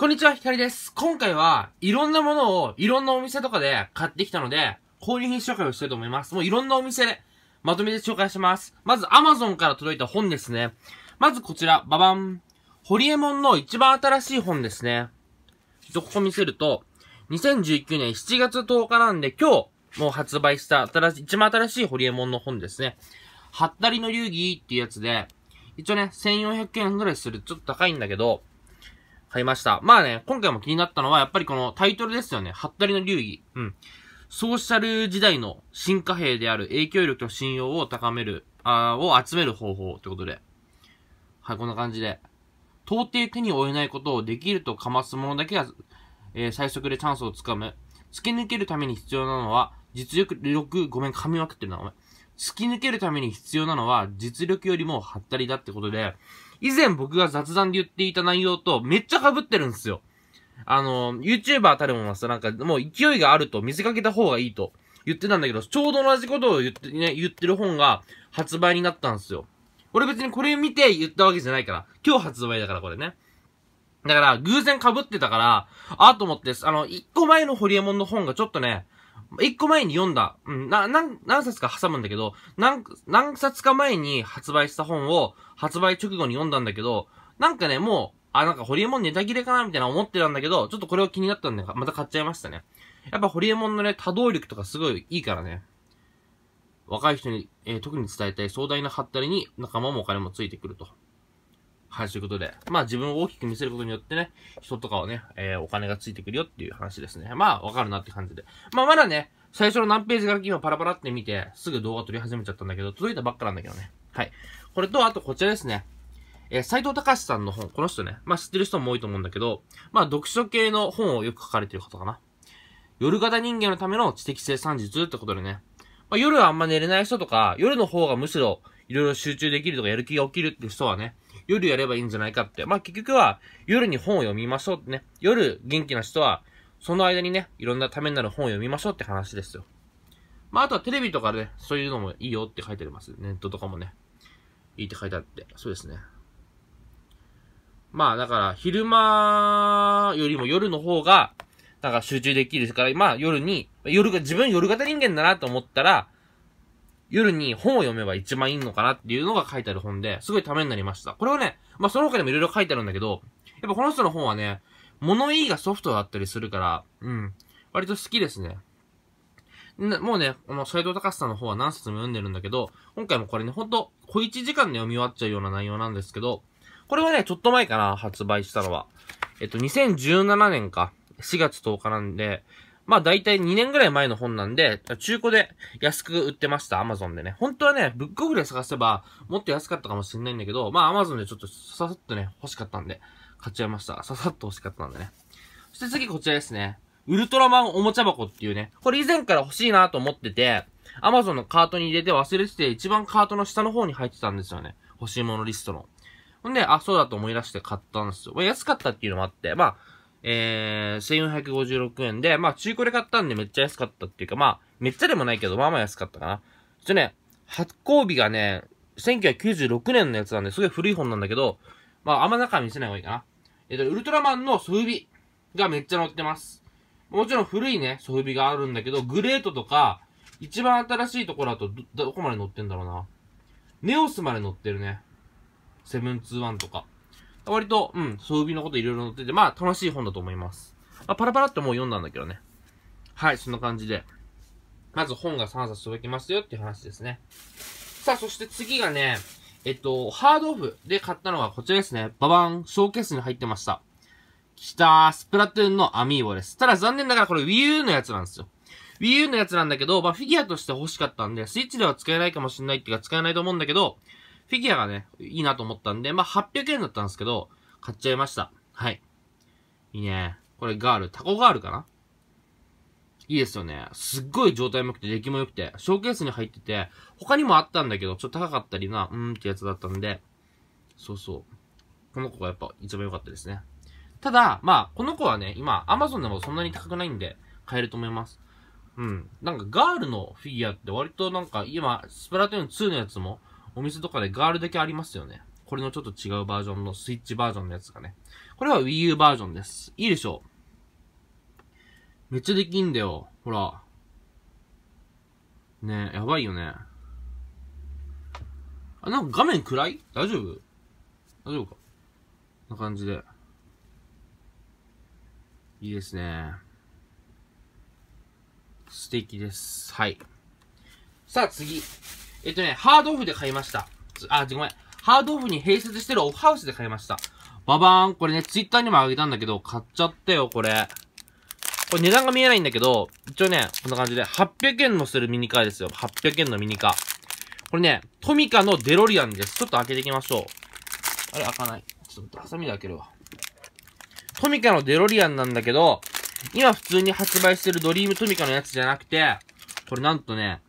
こんにちは、ひかりです。今回は、いろんなものを、いろんなお店とかで買ってきたので、購入品紹介をしたいと思います。もういろんなお店で、まとめて紹介します。まず、Amazon から届いた本ですね。まずこちら、ババン。ホリエモンの一番新しい本ですね。ちょっとここ見せると、2019年7月10日なんで、今日、もう発売した新しい、一番新しいホリエモンの本ですね。ハッタリの流儀っていうやつで、一応ね、1400円ぐらいする、ちょっと高いんだけど、買いました。まあね、今回も気になったのは、やっぱりこのタイトルですよね。ハッタリの流儀。うん。ソーシャル時代の進化兵である影響力と信用を高める、あを集める方法ってことで。はい、こんな感じで。到底手に負えないことをできるとかます者だけが、えー、最速でチャンスをつかむ。突き抜けるために必要なのは、実力、力、ごめん、噛みまくってるな、お前。突き抜けるために必要なのは、実力よりもハッタリだってことで、以前僕が雑談で言っていた内容とめっちゃ被ってるんですよ。あの、YouTuber たるものさ、なんかもう勢いがあると見せかけた方がいいと言ってたんだけど、ちょうど同じことを言って、ね、言ってる本が発売になったんですよ。俺別にこれ見て言ったわけじゃないから。今日発売だからこれね。だから、偶然被ってたから、ああと思って、あの、一個前のホリエモンの本がちょっとね、一個前に読んだ、うん、な、何、何冊か挟むんだけど、何、何冊か前に発売した本を、発売直後に読んだんだけど、なんかね、もう、あ、なんかホリエモンネタ切れかなみたいな思ってたんだけど、ちょっとこれを気になったんで、また買っちゃいましたね。やっぱホリエモンのね、多動力とかすごいいいからね。若い人に、えー、特に伝えたい壮大なハったりに仲間もお金もついてくると。はい、ということで。まあ自分を大きく見せることによってね、人とかをね、えー、お金がついてくるよっていう話ですね。まあわかるなって感じで。まあまだね、最初の何ページから今パラパラって見て、すぐ動画撮り始めちゃったんだけど、届いたばっかなんだけどね。はい。これと、あとこちらですね。えー、斎藤隆さんの本、この人ね、まあ知ってる人も多いと思うんだけど、まあ読書系の本をよく書かれてる方かな。夜型人間のための知的生産術ってことでね。まあ夜はあんま寝れない人とか、夜の方がむしろいろいろ集中できるとかやる気が起きるって人はね、夜やればいいんじゃないかって。まあ、結局は、夜に本を読みましょうってね。夜、元気な人は、その間にね、いろんなためになる本を読みましょうって話ですよ。まあ、あとはテレビとかで、ね、そういうのもいいよって書いてあります。ネットとかもね。いいって書いてあって。そうですね。まあ、だから、昼間よりも夜の方が、なんか集中できるから、まあ、夜に、夜が、自分夜型人間だなと思ったら、夜に本を読めば一番いいのかなっていうのが書いてある本で、すごいためになりました。これはね、まあその他にも色々書いてあるんだけど、やっぱこの人の本はね、物言いがソフトだったりするから、うん、割と好きですね。もうね、この斎藤隆さんの方は何冊も読んでるんだけど、今回もこれね、ほんと、小一時間で読み終わっちゃうような内容なんですけど、これはね、ちょっと前かな、発売したのは。えっと、2017年か、4月10日なんで、まあ大体2年ぐらい前の本なんで、中古で安く売ってました、Amazon でね。本当はね、ブックオフで探せば、もっと安かったかもしれないんだけど、まあ Amazon でちょっとささっとね、欲しかったんで、買っちゃいました。ささっと欲しかったんでね。そして次こちらですね。ウルトラマンおもちゃ箱っていうね、これ以前から欲しいなと思ってて、Amazon のカートに入れて忘れてて、一番カートの下の方に入ってたんですよね。欲しいものリストの。ほんで、あ、そうだと思い出して買ったんですよ。まあ、安かったっていうのもあって、まあ、えー、1456円で、まあ中古で買ったんでめっちゃ安かったっていうか、まあめっちゃでもないけど、まあまあ安かったかな。ちょっとね、発行日がね、1996年のやつなんで、すごい古い本なんだけど、まああんま中見せない方がいいかな。えっ、ー、と、ウルトラマンのソフビがめっちゃ載ってます。もちろん古いね、ソフビがあるんだけど、グレートとか、一番新しいところだとど、どこまで載ってんだろうな。ネオスまで載ってるね。セブンツーワンとか。割と、うん、装備のこといろいろ載ってて、まあ楽しい本だと思います。まあ、パラパラってもう読んだんだけどね。はい、そんな感じで。まず本が3冊届きますよっていう話ですね。さあ、そして次がね、えっと、ハードオフで買ったのはこちらですね。ババン、ショーケースに入ってました。きたー、スプラトゥーンのアミーボです。ただ残念ながらこれ Wii U のやつなんですよ。Wii U のやつなんだけど、まあ、フィギュアとして欲しかったんで、スイッチでは使えないかもしれないっていうか使えないと思うんだけど、フィギュアがね、いいなと思ったんで、まあ、800円だったんですけど、買っちゃいました。はい。いいね。これガール、タコガールかないいですよね。すっごい状態も良くて、出来も良くて、ショーケースに入ってて、他にもあったんだけど、ちょっと高かったりな、うーんってやつだったんで、そうそう。この子がやっぱ一番良かったですね。ただ、まあ、この子はね、今、アマゾンでもそんなに高くないんで、買えると思います。うん。なんか、ガールのフィギュアって割となんか、今、スプラトゥーン2のやつも、お店とかでガールだけありますよね。これのちょっと違うバージョンのスイッチバージョンのやつがね。これは Wii U バージョンです。いいでしょうめっちゃできんだよ。ほら。ねえ、やばいよね。あ、なんか画面暗い大丈夫大丈夫かな感じで。いいですね。素敵です。はい。さあ次。えっとね、ハードオフで買いました。あ、ごめん。ハードオフに併設してるオフハウスで買いました。ババーン。これね、ツイッターにもあげたんだけど、買っちゃったよ、これ。これ値段が見えないんだけど、一応ね、こんな感じで、800円のするミニカーですよ。800円のミニカー。これね、トミカのデロリアンです。ちょっと開けていきましょう。あれ、開かない。ちょっとハサミで開けるわ。トミカのデロリアンなんだけど、今普通に発売してるドリームトミカのやつじゃなくて、これなんとね、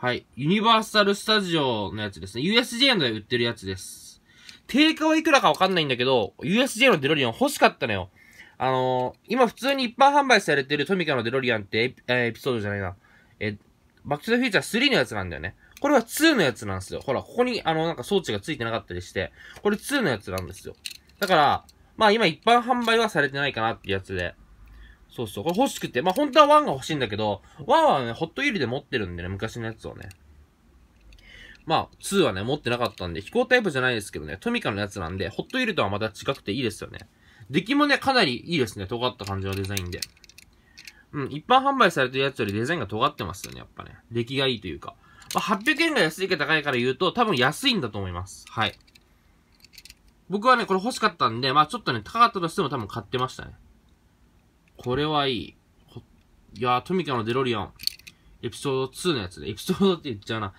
はい。ユニバーサルスタジオのやつですね。USJ ので売ってるやつです。定価はいくらかわかんないんだけど、USJ のデロリアン欲しかったのよ。あのー、今普通に一般販売されてるトミカのデロリアンってエピ,、えー、エピソードじゃないな。えバックトゥザフューチャー3のやつなんだよね。これは2のやつなんですよ。ほら、ここにあの、なんか装置がついてなかったりして、これ2のやつなんですよ。だから、まあ今一般販売はされてないかなってやつで。そうそう。これ欲しくて。まあ、本当は1が欲しいんだけど、1はね、ホットユールで持ってるんでね、昔のやつをね。まあ、2はね、持ってなかったんで、飛行タイプじゃないですけどね、トミカのやつなんで、ホットユールとはまた違くていいですよね。出来もね、かなりいいですね。尖った感じのデザインで。うん、一般販売されてるやつよりデザインが尖ってますよね、やっぱね。出来がいいというか。まあ、800円が安いか高いから言うと、多分安いんだと思います。はい。僕はね、これ欲しかったんで、まあちょっとね、高かったとしても多分買ってましたね。これはいい。いやー、トミカのデロリアン。エピソード2のやつで、エピソードって言っちゃうな。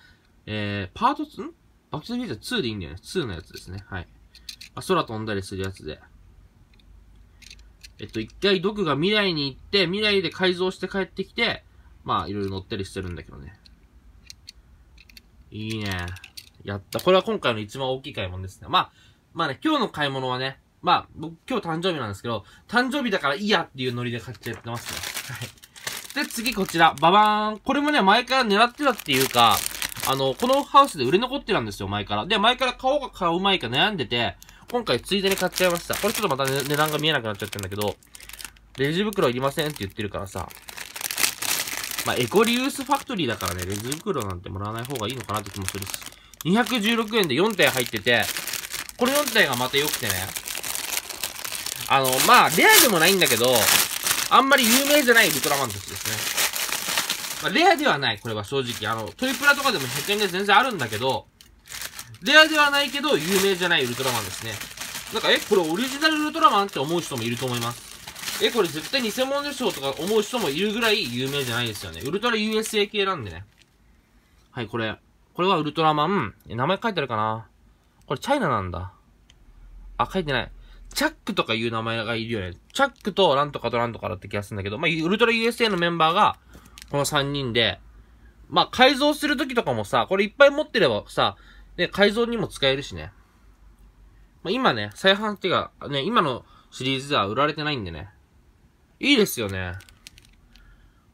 えー、パート 2? バックフィーチャー2でいいんだよね。2のやつですね。はい。あ、空飛んだりするやつで。えっと、一回ドクが未来に行って、未来で改造して帰ってきて、まあ、いろいろ乗ったりしてるんだけどね。いいね。やった。これは今回の一番大きい買い物ですね。まあ、まあね、今日の買い物はね、まあ、僕今日誕生日なんですけど、誕生日だからいいやっていうノリで買っちゃってますね。はい。で、次こちら、ババーン。これもね、前から狙ってたっていうか、あの、このハウスで売れ残ってたんですよ、前から。で、前から買おうか買うまいか悩んでて、今回ついでに買っちゃいました。これちょっとまた、ね、値段が見えなくなっちゃってんだけど、レジ袋いりませんって言ってるからさ。まあ、エコリユースファクトリーだからね、レジ袋なんてもらわない方がいいのかなって気もするし。216円で4体入ってて、これ4体がまた良くてね、あの、まあ、レアでもないんだけど、あんまり有名じゃないウルトラマンたちですね。まあ、レアではない、これは正直。あの、トリプラとかでも100円で全然あるんだけど、レアではないけど、有名じゃないウルトラマンですね。なんか、え、これオリジナルウルトラマンって思う人もいると思います。え、これ絶対偽物でしょとか思う人もいるぐらい有名じゃないですよね。ウルトラ USA 系なんでね。はい、これ。これはウルトラマン。え、名前書いてあるかなこれチャイナなんだ。あ、書いてない。チャックとかいう名前がいるよね。チャックとなんとかとなんとかだった気がするんだけど、まあ、ウルトラ USA のメンバーが、この3人で、まあ、改造するときとかもさ、これいっぱい持ってればさ、ね、改造にも使えるしね。まあ、今ね、再販っていうか、ね、今のシリーズでは売られてないんでね。いいですよね。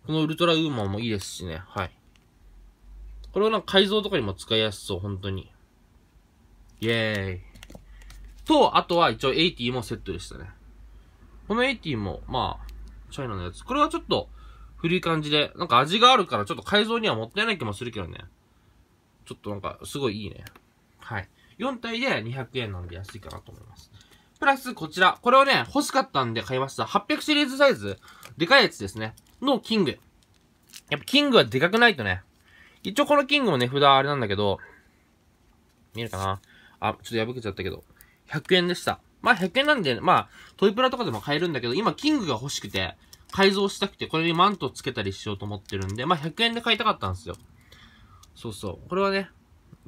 このウルトラウーマンもいいですしね。はい。これはなんか改造とかにも使いやすそう、本当に。イェーイ。と、あとは一応80もセットでしたね。この80も、まあ、チャイナのやつ。これはちょっと、古い感じで、なんか味があるからちょっと改造にはもったいない気もするけどね。ちょっとなんか、すごいいいね。はい。4体で200円なんで安いかなと思います。プラス、こちら。これをね、欲しかったんで買いました。800シリーズサイズ。でかいやつですね。のキング。やっぱキングはでかくないとね。一応このキングもね、札あれなんだけど、見えるかなあ、ちょっと破けちゃったけど。100円でした。まあ100円なんで、まあトイプラとかでも買えるんだけど、今キングが欲しくて、改造したくて、これにマントつけたりしようと思ってるんで、まあ100円で買いたかったんですよ。そうそう。これはね、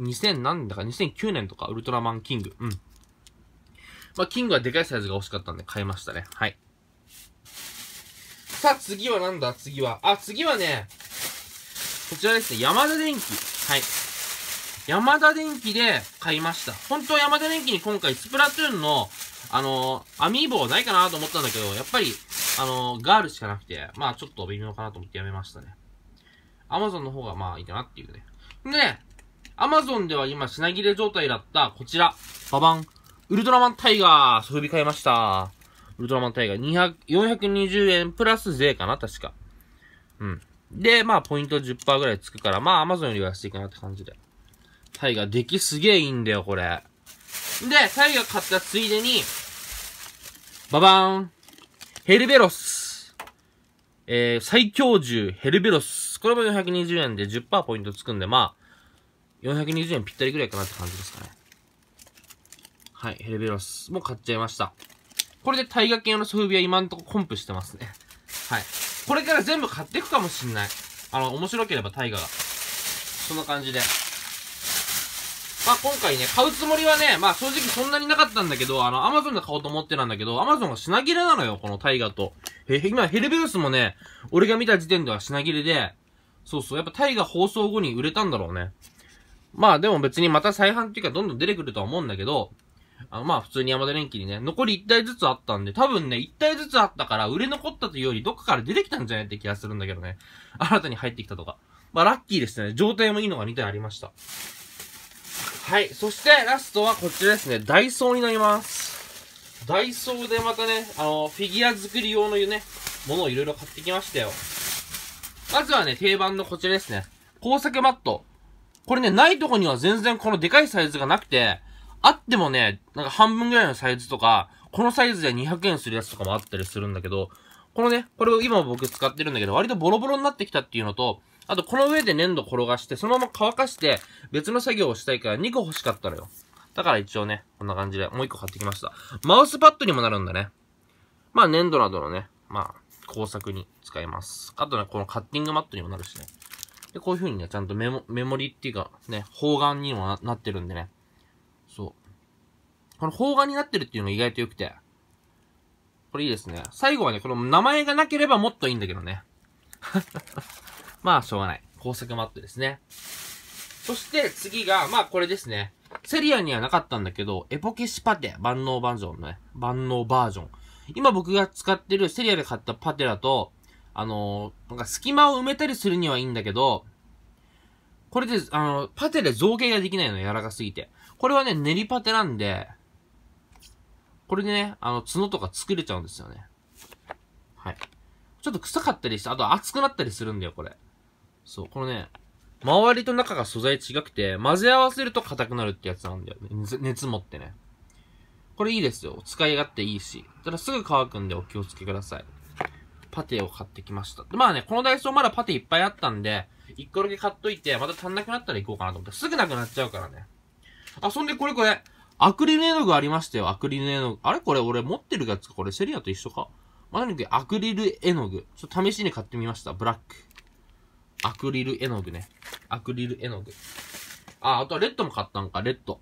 2000なんだか2009年とか、ウルトラマンキング。うん。まあキングはでかいサイズが欲しかったんで買いましたね。はい。さあ次はなんだ次は。あ、次はね、こちらですね、山田電機。ヤマダ電機で買いました。本当はヤマダ電機に今回スプラトゥーンの、あのー、アミーボないかなと思ったんだけど、やっぱり、あのー、ガールしかなくて、まあちょっと微妙かなと思ってやめましたね。アマゾンの方がまあいいかなっていうね。でアマゾンでは今品切れ状態だったこちら、ババン、ウルトラマンタイガー、装備買いました。ウルトラマンタイガー200、420円プラス税かな確か。うん。で、まあ、ポイント10%ぐらいつくから、まあ、アマゾンよりは安いかなって感じで。タイガー、出来すげえいいんだよ、これ。で、タイガー買ったついでに、ババーンヘルベロスえー、最強銃、ヘルベロス。これも420円で10%ポイントつくんで、まあ、420円ぴったりぐらいかなって感じですかね。はい、ヘルベロスも買っちゃいました。これで大河系のソフビは今んとこコンプしてますね。はい。これから全部買っていくかもしんない。あの、面白ければ大河が。そんな感じで。まあ、今回ね、買うつもりはね、まあ、正直そんなになかったんだけど、あの、アマゾンで買おうと思ってたんだけど、アマゾンが品切れなのよ、このタイガと。え、今、ヘルベウスもね、俺が見た時点では品切れで、そうそう、やっぱタイガ放送後に売れたんだろうね。まあ、でも別にまた再販っていうか、どんどん出てくるとは思うんだけど、あの、まあ、普通に山田電機にね、残り1体ずつあったんで、多分ね、1体ずつあったから、売れ残ったというより、どっかから出てきたんじゃないって気がするんだけどね。新たに入ってきたとか。まあ、ラッキーでしたね。状態もいいのが2体ありました。はい。そして、ラストはこちらですね。ダイソーになります。ダイソーでまたね、あの、フィギュア作り用のね、ものをいろいろ買ってきましたよ。まずはね、定番のこちらですね。工作マット。これね、ないとこには全然このでかいサイズがなくて、あってもね、なんか半分ぐらいのサイズとか、このサイズで200円するやつとかもあったりするんだけど、このね、これを今僕使ってるんだけど、割とボロボロになってきたっていうのと、あと、この上で粘土転がして、そのまま乾かして、別の作業をしたいから2個欲しかったのよ。だから一応ね、こんな感じで、もう1個買ってきました。マウスパッドにもなるんだね。まあ、粘土などのね、まあ、工作に使います。あとね、このカッティングマットにもなるしね。で、こういう風にね、ちゃんとメモ、メモリっていうか、ね、方眼にもなってるんでね。そう。この方眼になってるっていうのが意外と良くて。これいいですね。最後はね、この名前がなければもっといいんだけどね。まあ、しょうがない。工作マットですね。そして次が、まあこれですね。セリアにはなかったんだけど、エポケシパテ、万能バージョンのね。万能バージョン。今僕が使ってるセリアで買ったパテだと、あのー、なんか隙間を埋めたりするにはいいんだけど、これで、あのー、パテで造形ができないの、柔らかすぎて。これはね、練りパテなんで、これでね、あの、角とか作れちゃうんですよね。はい。ちょっと臭かったりして、あと熱くなったりするんだよ、これ。そう、このね、周りと中が素材違くて、混ぜ合わせると硬くなるってやつなんだよね。熱持ってね。これいいですよ。使い勝手いいし。ただすぐ乾くんでお気をつけください。パテを買ってきました。まあね、このダイソーまだパテいっぱいあったんで、1個だけ買っといて、また足んなくなったら行こうかなと思って、すぐなくなっちゃうからね。あ、そんでこれこれ、アクリル絵の具ありましたよ。アクリル絵の具。あれこれ俺持ってるやつかこれセリアと一緒か。まあ、何かアクリル絵の具。ちょっと試しに買ってみました。ブラック。アクリル絵の具ね。アクリル絵の具。あ、あとはレッドも買ったんか、レッド。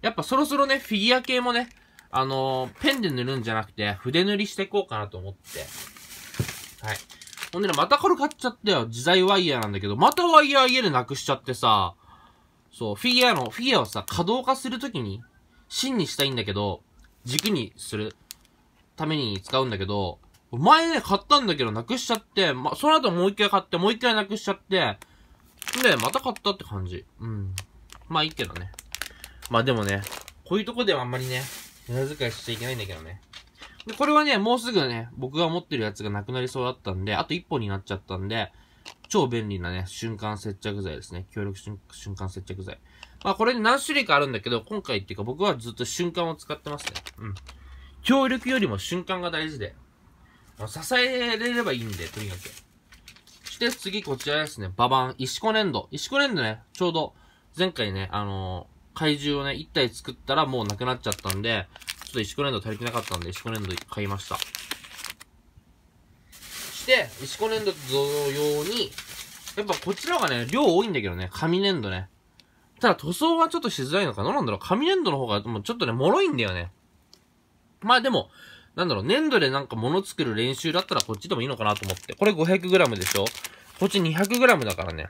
やっぱそろそろね、フィギュア系もね、あのー、ペンで塗るんじゃなくて、筆塗りしていこうかなと思って。はい。ほんでね、またこれ買っちゃったよ。自在ワイヤーなんだけど、またワイヤー家でなくしちゃってさ、そう、フィギュアの、フィギュアをさ、可動化するときに、芯にしたいんだけど、軸にするために使うんだけど、前ね、買ったんだけど、なくしちゃって、ま、その後もう一回買って、もう一回なくしちゃって、で、また買ったって感じ。うん。まあいいけどね。まあでもね、こういうとこではあんまりね、無駄遣いしちゃいけないんだけどね。で、これはね、もうすぐね、僕が持ってるやつがなくなりそうだったんで、あと一本になっちゃったんで、超便利なね、瞬間接着剤ですね。協力瞬間接着剤。まあこれ何種類かあるんだけど、今回っていうか僕はずっと瞬間を使ってますね。うん。協力よりも瞬間が大事で。支えれればいいんで、とにかく。そして次こちらですね。ババン。石子粘土。石子粘土ね、ちょうど前回ね、あのー、怪獣をね、1体作ったらもうなくなっちゃったんで、ちょっと石子粘土足りてなかったんで、石子粘土買いました。そして、石子粘土と同様に、やっぱこちらがね、量多いんだけどね、紙粘土ね。ただ塗装がちょっとしづらいのかななんだろう紙粘土の方が、もうちょっとね、脆いんだよね。まあでも、なんだろう、粘土でなんか物作る練習だったらこっちでもいいのかなと思って。これ 500g でしょこっち 200g だからね。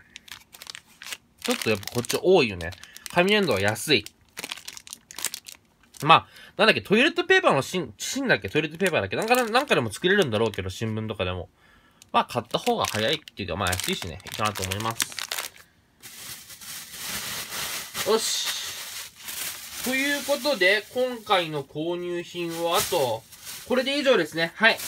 ちょっとやっぱこっち多いよね。紙粘土は安い。まあ、なんだっけ、トイレットペーパーの芯、芯だっけトイレットペーパーだっけなんか、なんかでも作れるんだろうけど、新聞とかでも。まあ、買った方が早いっていうか、まあ、安いしね、いいかなと思います。よし。ということで、今回の購入品は、あと、これで以上ですね。はい。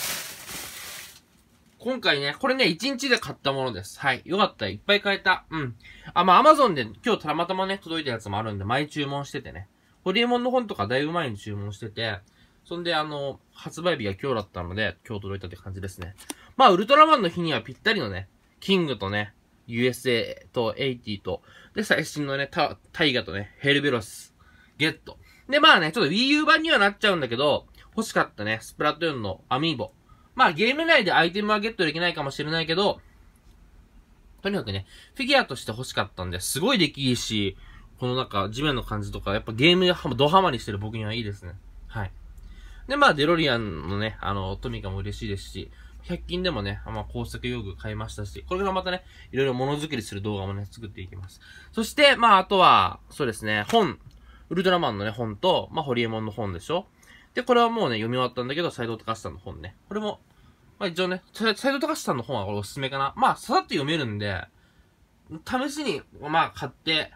今回ね、これね、1日で買ったものです。はい。よかった。いっぱい買えた。うん。あ、まあ、アマゾンで今日たまたまね、届いたやつもあるんで、前注文しててね。ホリエモンの本とかだいぶ前に注文してて、そんで、あの、発売日が今日だったので、今日届いたって感じですね。まあ、ウルトラマンの日にはぴったりのね、キングとね、USA と80と、で、最新のね、タイガとね、ヘルベロス、ゲット。で、まあね、ちょっと Wii U 版にはなっちゃうんだけど、欲しかったね、スプラトゥーンのアミーボ。まあゲーム内でアイテムはゲットできないかもしれないけど、とにかくね、フィギュアとして欲しかったんで、すごい出来いいし、このなんか地面の感じとか、やっぱゲームドハマりしてる僕にはいいですね。はい。で、まあデロリアンのね、あの、トミカも嬉しいですし、100均でもね、まあ、工作用具買いましたし、これからまたね、いろいろものづくりする動画もね、作っていきます。そして、まあ、あとは、そうですね、本、ウルトラマンのね、本と、まあ、ホリエモンの本でしょで、これはもうね、読み終わったんだけど、斎藤隆さんの本ね。これも、まあ一応ね、斎藤隆さんの本はこれおすすめかな。まあ、さらっと読めるんで、試しに、まあ買って、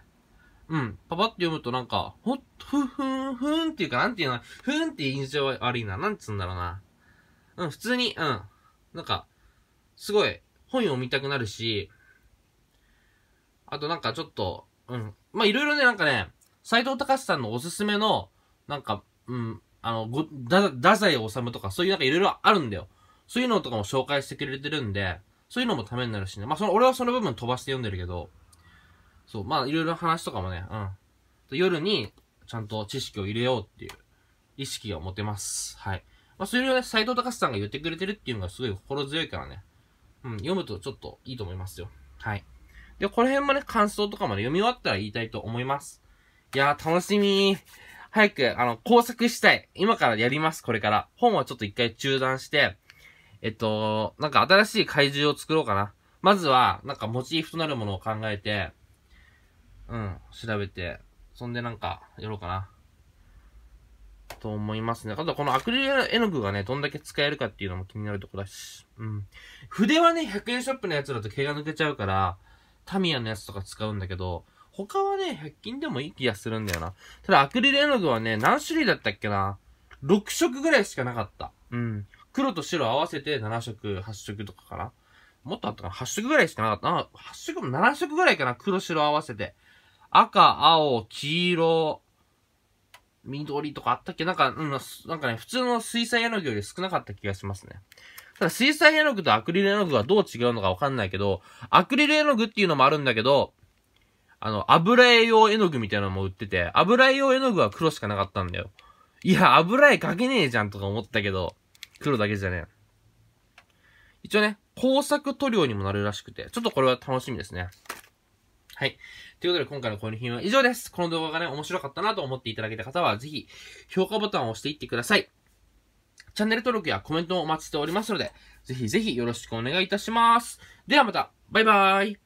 うん、パパって読むとなんか、ほっ、ふ、ふん、ふんっていうか、なんていうの、ふんっていう印象は悪いな。なんつうんだろうな。うん、普通に、うん。なんか、すごい、本読みたくなるし、あとなんかちょっと、うん。まあ、いろいろね、なんかね、斎藤隆さんのおすすめの、なんか、うん、あの、ご、だ、太宰治とか、そういうなんかいろいろあるんだよ。そういうのとかも紹介してくれてるんで、そういうのもためになるしね。まあ、その、俺はその部分飛ばして読んでるけど、そう、まあ、いろいろ話とかもね、うん。夜に、ちゃんと知識を入れようっていう、意識を持てます。はい。まあ、それをね、斎藤隆さんが言ってくれてるっていうのがすごい心強いからね。うん、読むとちょっといいと思いますよ。はい。で、この辺もね、感想とかもね、読み終わったら言いたいと思います。いやー、楽しみー。早く、あの、工作したい。今からやります、これから。本はちょっと一回中断して、えっと、なんか新しい怪獣を作ろうかな。まずは、なんかモチーフとなるものを考えて、うん、調べて、そんでなんか、やろうかな。と思いますね。あとこのアクリル絵の具がね、どんだけ使えるかっていうのも気になるとこだし。うん。筆はね、100円ショップのやつだと毛が抜けちゃうから、タミヤのやつとか使うんだけど、他はね、100均でもいい気がするんだよな。ただアクリル絵の具はね、何種類だったっけな ?6 色ぐらいしかなかった。うん。黒と白合わせて7色、8色とかかな。もっとあったかな ?8 色ぐらいしかなかった。8色も7色ぐらいかな黒白合わせて。赤、青、黄色、緑とかあったっけなんか、うん、なんかね、普通の水彩絵の具より少なかった気がしますね。ただ水彩絵の具とアクリル絵の具はどう違うのかわかんないけど、アクリル絵の具っていうのもあるんだけど、あの、油絵用絵の具みたいなのも売ってて、油絵用絵の具は黒しかなかったんだよ。いや、油絵描けねえじゃんとか思ったけど、黒だけじゃねえ。一応ね、工作塗料にもなるらしくて、ちょっとこれは楽しみですね。はい。ということで今回の購入品は以上です。この動画がね、面白かったなと思っていただけた方は、ぜひ、評価ボタンを押していってください。チャンネル登録やコメントもお待ちしておりますので、ぜひぜひよろしくお願いいたします。ではまた、バイバーイ